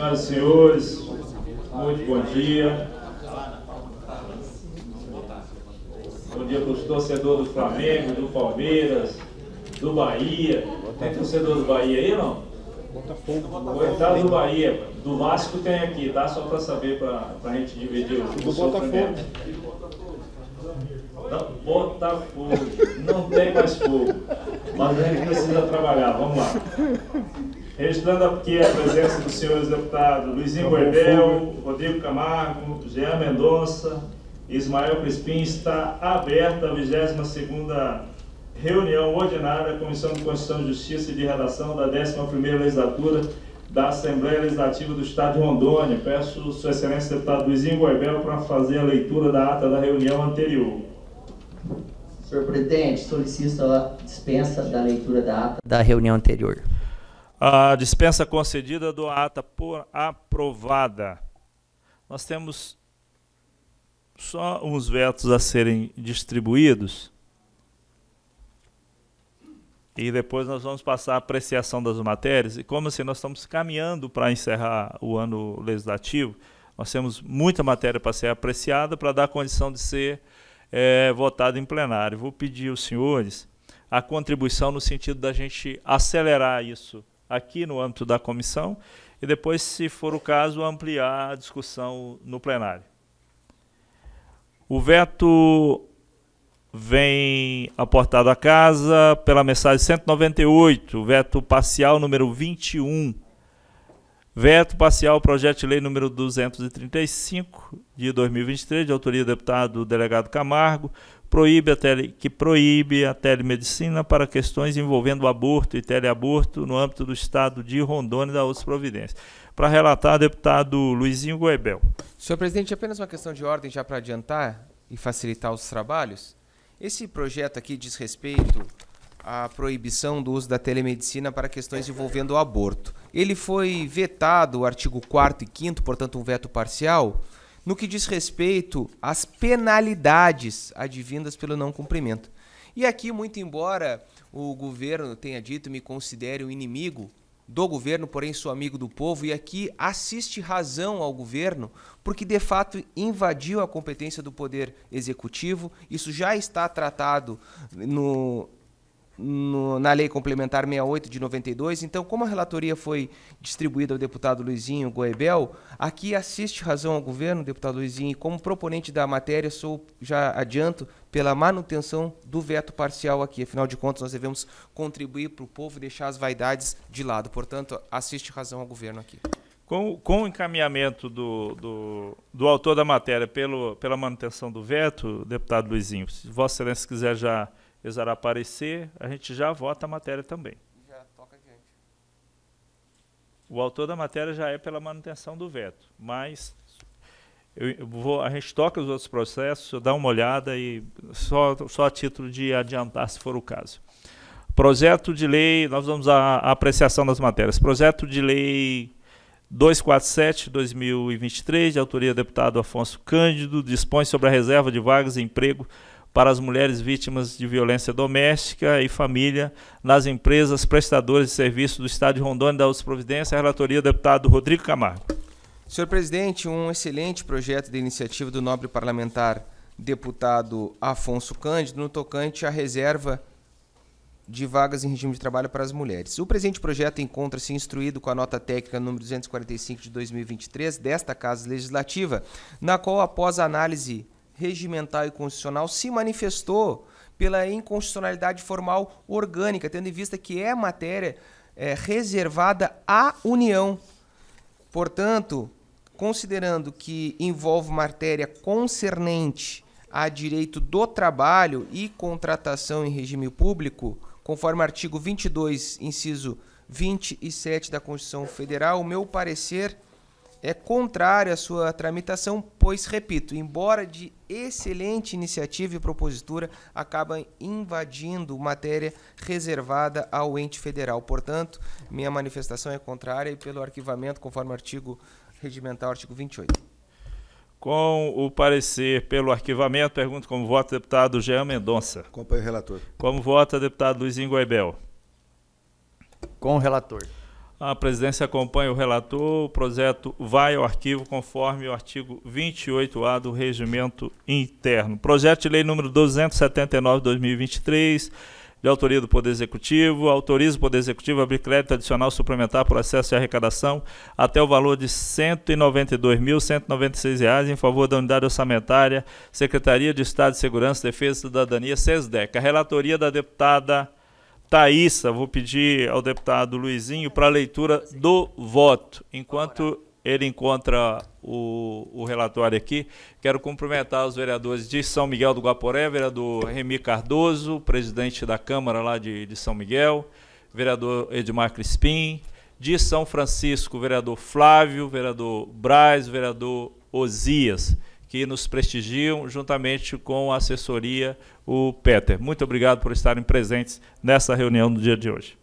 Senhoras e senhores, muito bom dia. Bom dia para os torcedores do Flamengo, do Palmeiras, do Bahia. Tem torcedor do Bahia aí não? Botafogo. Coitado do Bahia, do Vasco tem aqui, dá tá? só para saber para a gente dividir o, do Botafogo. Botafogo, não tem mais fogo, mas a gente precisa trabalhar, vamos lá. Registrando aqui a presença dos senhores deputados Luizinho tá Gordel, Rodrigo Camargo, Jean Mendonça, Ismael Crispim, está aberta a 22 reunião ordinária da Comissão de Constituição, Justiça e de Redação da 11 Legislatura da Assembleia Legislativa do Estado de Rondônia. Peço Sua Excelência deputado Luizinho Goibel para fazer a leitura da ata da reunião anterior. Senhor Presidente, solicito a dispensa da leitura da ata da reunião anterior. A dispensa concedida do ata por aprovada. Nós temos só uns vetos a serem distribuídos. E depois nós vamos passar a apreciação das matérias. E como assim, nós estamos caminhando para encerrar o ano legislativo, nós temos muita matéria para ser apreciada, para dar condição de ser é, votada em plenário. Vou pedir aos senhores a contribuição no sentido da gente acelerar isso aqui no âmbito da comissão e depois, se for o caso, ampliar a discussão no plenário. O veto vem aportado à casa pela mensagem 198, veto parcial número 21. Veto parcial projeto de lei número 235 de 2023, de autoria do deputado delegado Camargo, proíbe a tele, que proíbe a telemedicina para questões envolvendo aborto e teleaborto no âmbito do Estado de Rondônia e da outra providência. Para relatar, deputado Luizinho Goebel. Senhor presidente, apenas uma questão de ordem já para adiantar e facilitar os trabalhos. Esse projeto aqui diz respeito à proibição do uso da telemedicina para questões envolvendo o aborto. Ele foi vetado, o artigo 4 e 5 portanto um veto parcial, no que diz respeito às penalidades advindas pelo não cumprimento. E aqui, muito embora o governo tenha dito me considere um inimigo do governo, porém sou amigo do povo, e aqui assiste razão ao governo, porque de fato invadiu a competência do poder executivo. Isso já está tratado no no, na Lei Complementar 68 de 92. Então, como a relatoria foi distribuída ao deputado Luizinho Goebel, aqui assiste razão ao governo, deputado Luizinho, e como proponente da matéria, sou já adianto pela manutenção do veto parcial aqui. Afinal de contas, nós devemos contribuir para o povo e deixar as vaidades de lado. Portanto, assiste razão ao governo aqui. Com, com o encaminhamento do, do, do autor da matéria pelo, pela manutenção do veto, deputado Luizinho, se Vossa Excelência quiser já exará aparecer, a gente já vota a matéria também. Já toca adiante. O autor da matéria já é pela manutenção do veto, mas eu vou, a gente toca os outros processos, dá uma olhada e só, só a título de adiantar, se for o caso. Projeto de lei, nós vamos à, à apreciação das matérias. Projeto de lei 247-2023, de autoria do deputado Afonso Cândido, dispõe sobre a reserva de vagas e emprego para as mulheres vítimas de violência doméstica e família nas empresas prestadoras de serviços do Estado de Rondônia da USP Providência. A relatoria, deputado Rodrigo Camargo. Senhor presidente, um excelente projeto de iniciativa do nobre parlamentar deputado Afonso Cândido no tocante à reserva de vagas em regime de trabalho para as mulheres. O presente projeto encontra-se instruído com a nota técnica número 245 de 2023 desta Casa Legislativa, na qual, após a análise regimental e constitucional se manifestou pela inconstitucionalidade formal orgânica, tendo em vista que é matéria é, reservada à União. Portanto, considerando que envolve matéria concernente a direito do trabalho e contratação em regime público, conforme artigo 22, inciso 27 da Constituição Federal, o meu parecer é contrário à sua tramitação, pois, repito, embora de excelente iniciativa e propositura, acaba invadindo matéria reservada ao ente federal. Portanto, minha manifestação é contrária e pelo arquivamento, conforme o artigo regimental, artigo 28. Com o parecer pelo arquivamento, pergunto como vota o deputado Jean Mendonça. Acompanho o relator. Como vota o deputado Luiz Ingoibel? Com o relator. A presidência acompanha o relator. O projeto vai ao arquivo conforme o artigo 28-A do Regimento Interno. Projeto de lei número 279/2023 de autoria do Poder Executivo, autoriza o Poder Executivo a abrir crédito adicional suplementar por acesso e arrecadação até o valor de R$ 192.196,00 em favor da unidade orçamentária Secretaria de Estado de Segurança, Defesa e Cidadania, SESDEC. A relatoria da deputada Thaísa, vou pedir ao deputado Luizinho para a leitura do voto. Enquanto ele encontra o, o, relatório aqui. Quero cumprimentar os vereadores de São Miguel do Guaporé, vereador Remi Cardoso, presidente da Câmara lá de, de São Miguel, vereador Edmar Crispim, de São Francisco, vereador Flávio, vereador Braz, vereador Osias que nos prestigiam, juntamente com a assessoria, o Peter. Muito obrigado por estarem presentes nessa reunião do dia de hoje.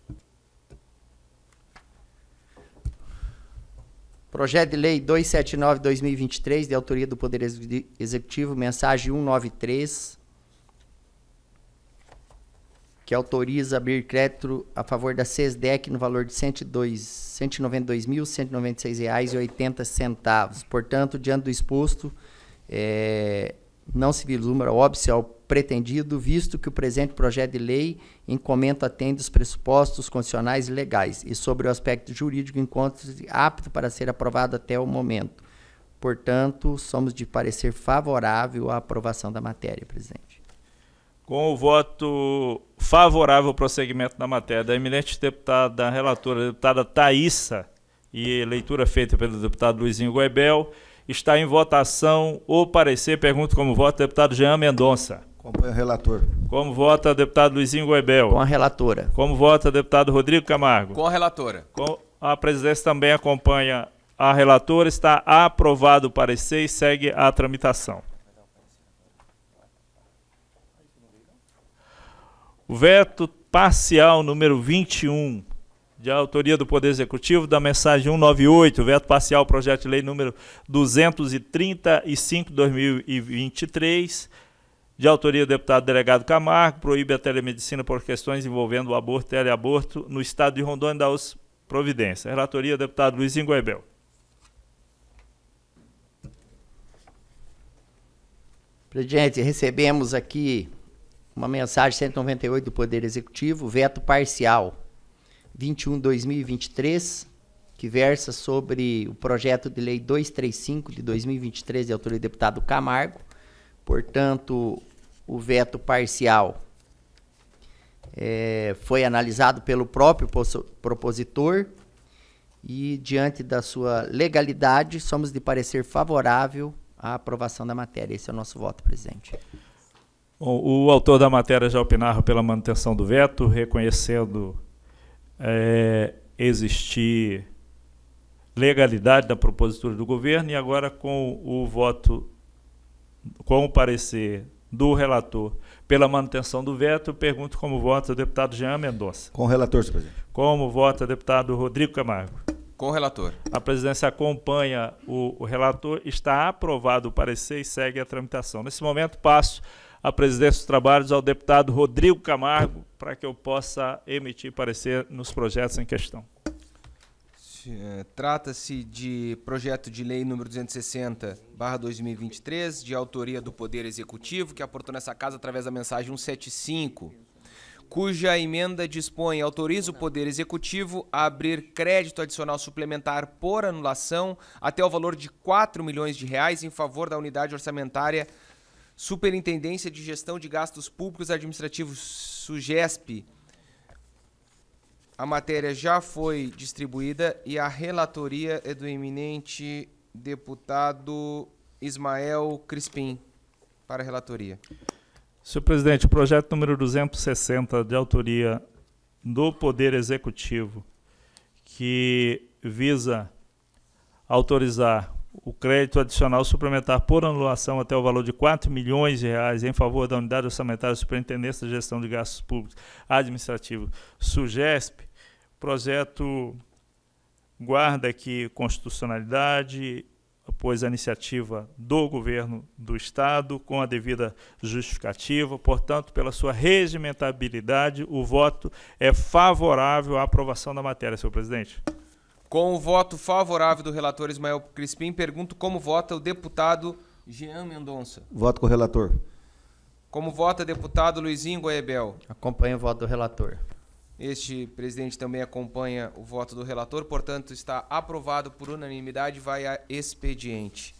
Projeto de Lei 279-2023, de autoria do Poder Executivo, mensagem 193, que autoriza abrir crédito a favor da CESDEC no valor de R$ 192.196,80. Portanto, diante do exposto, é, não se vislumbra óbvio ao pretendido, visto que o presente projeto de lei comento atende os pressupostos condicionais e legais e sobre o aspecto jurídico encontra-se apto para ser aprovado até o momento. Portanto, somos de parecer favorável à aprovação da matéria, presidente. Com o voto favorável ao prosseguimento da matéria da eminente deputada relatora, deputada Thaísa, e leitura feita pelo deputado Luizinho Goebel, Está em votação o parecer. Pergunto como vota o deputado Jean Mendonça. Acompanho o relator. Como vota o deputado Luizinho Goebel? Com a relatora. Como vota o deputado Rodrigo Camargo? Com a relatora. Com... A presidência também acompanha a relatora. Está aprovado o parecer e segue a tramitação. O veto parcial número 21 de autoria do Poder Executivo, da mensagem 198, veto parcial, projeto de lei número 235-2023, de autoria do deputado delegado Camargo, proíbe a telemedicina por questões envolvendo o aborto e teleaborto no estado de Rondônia da os Providência. Relatoria, deputado Luizinho Goebel. Presidente, recebemos aqui uma mensagem 198 do Poder Executivo, veto parcial 21 2023, que versa sobre o projeto de lei 235 de 2023 de autoria do deputado Camargo. Portanto, o veto parcial é, foi analisado pelo próprio propositor e, diante da sua legalidade, somos de parecer favorável à aprovação da matéria. Esse é o nosso voto, presidente. Bom, o autor da matéria já opinava pela manutenção do veto, reconhecendo é, existir legalidade da propositura do governo e agora com o voto, com o parecer do relator pela manutenção do veto, pergunto como vota o deputado Jean Mendonça. Com o relator, senhor presidente. Como vota o deputado Rodrigo Camargo. Com o relator. A presidência acompanha o, o relator, está aprovado o parecer e segue a tramitação. Nesse momento, passo a presidência dos trabalhos ao deputado Rodrigo Camargo para que eu possa emitir parecer nos projetos em questão. É, trata-se de projeto de lei número 260/2023, de autoria do Poder Executivo, que aportou nessa casa através da mensagem 175, cuja emenda dispõe autoriza o Poder Executivo a abrir crédito adicional suplementar por anulação até o valor de 4 milhões de reais em favor da unidade orçamentária Superintendência de Gestão de Gastos Públicos Administrativos, SUGESP. A matéria já foi distribuída e a relatoria é do eminente deputado Ismael Crispim para a relatoria. Senhor presidente, o projeto número 260 de autoria do Poder Executivo que visa autorizar o crédito adicional suplementar por anulação até o valor de 4 milhões de reais em favor da Unidade Orçamentária Superintendência de Gestão de Gastos Públicos Administrativos, SUGESP, projeto guarda aqui constitucionalidade, pois a iniciativa do governo do Estado, com a devida justificativa, portanto, pela sua regimentabilidade, o voto é favorável à aprovação da matéria, senhor presidente. Com o voto favorável do relator Ismael Crispim, pergunto como vota o deputado Jean Mendonça. Voto com o relator. Como vota deputado Luizinho Goiabel? Acompanhe o voto do relator. Este presidente também acompanha o voto do relator, portanto, está aprovado por unanimidade e vai a expediente.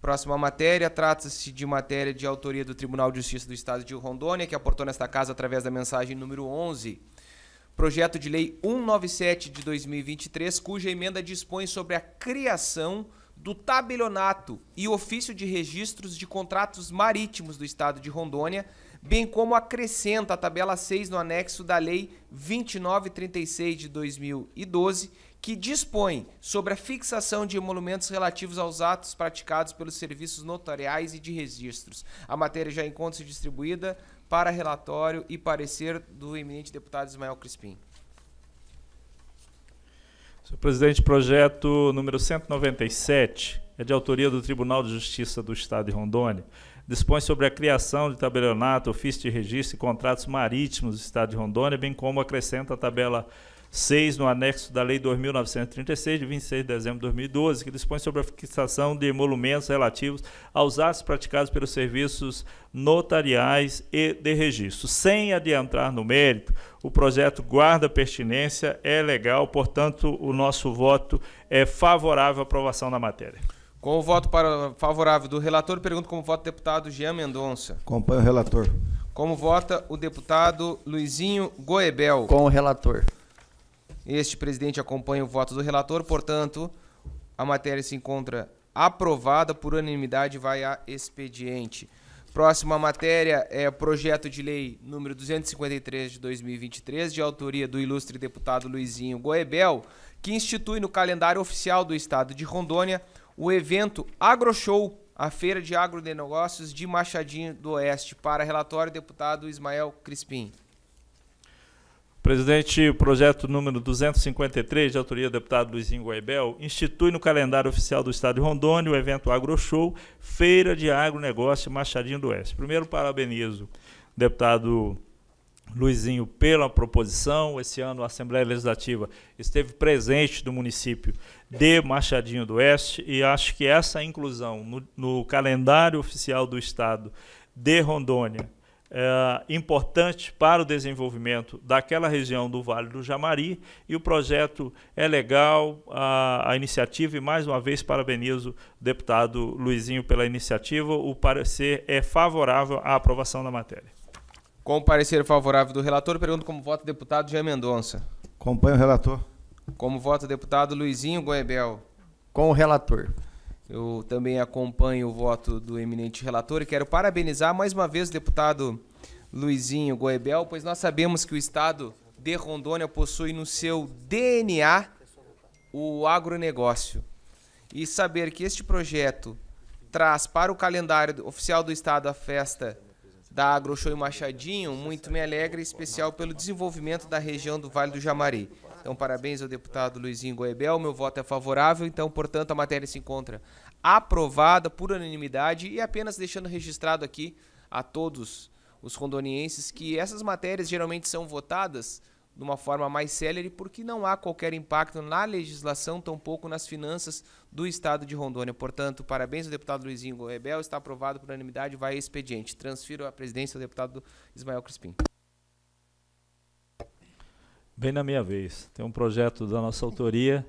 Próxima matéria trata-se de matéria de autoria do Tribunal de Justiça do Estado de Rondônia, que aportou nesta casa através da mensagem número 11 Projeto de Lei 197 de 2023, cuja emenda dispõe sobre a criação do tabelionato e ofício de registros de contratos marítimos do estado de Rondônia bem como acrescenta a tabela 6 no anexo da Lei 2936 de 2012, que dispõe sobre a fixação de emolumentos relativos aos atos praticados pelos serviços notariais e de registros. A matéria já encontra-se distribuída para relatório e parecer do eminente deputado Ismael Crispim. Senhor presidente, projeto número 197 é de autoria do Tribunal de Justiça do Estado de Rondônia dispõe sobre a criação de tabelionato, ofício de registro e contratos marítimos do Estado de Rondônia, bem como acrescenta a tabela 6 no anexo da Lei 2.936, de 26 de dezembro de 2012, que dispõe sobre a fixação de emolumentos relativos aos atos praticados pelos serviços notariais e de registro. Sem adiantar no mérito, o projeto guarda pertinência, é legal, portanto, o nosso voto é favorável à aprovação da matéria. Com o voto para, favorável do relator, pergunto como vota o deputado Jean Mendonça. Acompanho o relator. Como vota o deputado Luizinho Goebel. Com o relator. Este presidente acompanha o voto do relator, portanto, a matéria se encontra aprovada por unanimidade vai a expediente. Próxima matéria é o projeto de lei número 253 de 2023, de autoria do ilustre deputado Luizinho Goebel, que institui no calendário oficial do estado de Rondônia o evento AgroShow, a feira de agronegócios de Machadinho do Oeste. Para relatório, deputado Ismael Crispim. Presidente, o projeto número 253, de autoria do deputado Luizinho Guaibel, institui no calendário oficial do Estado de Rondônia o evento AgroShow, Feira de Agronegócio Machadinho do Oeste. Primeiro, parabenizo o deputado Luizinho pela proposição. Esse ano a Assembleia Legislativa esteve presente no município de Machadinho do Oeste e acho que essa inclusão no, no calendário oficial do Estado de Rondônia é importante para o desenvolvimento daquela região do Vale do Jamari e o projeto é legal, a, a iniciativa, e mais uma vez parabenizo o deputado Luizinho pela iniciativa, o parecer é favorável à aprovação da matéria. Com o parecer favorável do relator, pergunto como vota o deputado Jean Mendonça. Acompanho o relator. Como vota o deputado Luizinho Goebel. Com o relator. Eu também acompanho o voto do eminente relator e quero parabenizar mais uma vez o deputado Luizinho Goebel, pois nós sabemos que o Estado de Rondônia possui no seu DNA o agronegócio. E saber que este projeto traz para o calendário oficial do Estado a festa da AgroShow Machadinho, muito me alegra, em especial pelo desenvolvimento da região do Vale do Jamari. Então, parabéns ao deputado Luizinho Goebel, meu voto é favorável, então, portanto, a matéria se encontra aprovada por unanimidade e apenas deixando registrado aqui a todos os rondonienses que essas matérias geralmente são votadas de uma forma mais célere, porque não há qualquer impacto na legislação, tampouco nas finanças do Estado de Rondônia. Portanto, parabéns ao deputado Luizinho Goebel, está aprovado por unanimidade, vai expediente. Transfiro a presidência ao deputado Ismael Crispim. Bem na minha vez. Tem um projeto da nossa autoria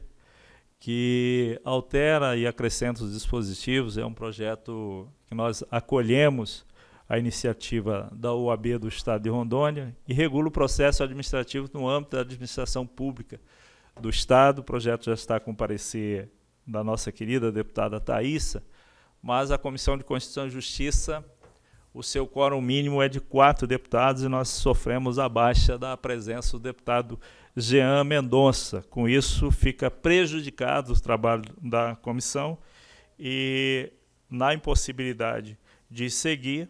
que altera e acrescenta os dispositivos. É um projeto que nós acolhemos a iniciativa da OAB do Estado de Rondônia e regula o processo administrativo no âmbito da administração pública do Estado. O projeto já está com parecer da nossa querida deputada Thaisa, mas a Comissão de Constituição e Justiça, o seu quórum mínimo é de quatro deputados e nós sofremos a baixa da presença do deputado Jean Mendonça. Com isso, fica prejudicado o trabalho da comissão e, na impossibilidade de seguir,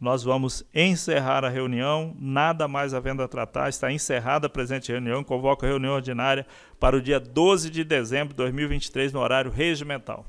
nós vamos encerrar a reunião, nada mais havendo a tratar, está encerrada a presente reunião. Convoco a reunião ordinária para o dia 12 de dezembro de 2023, no horário regimental.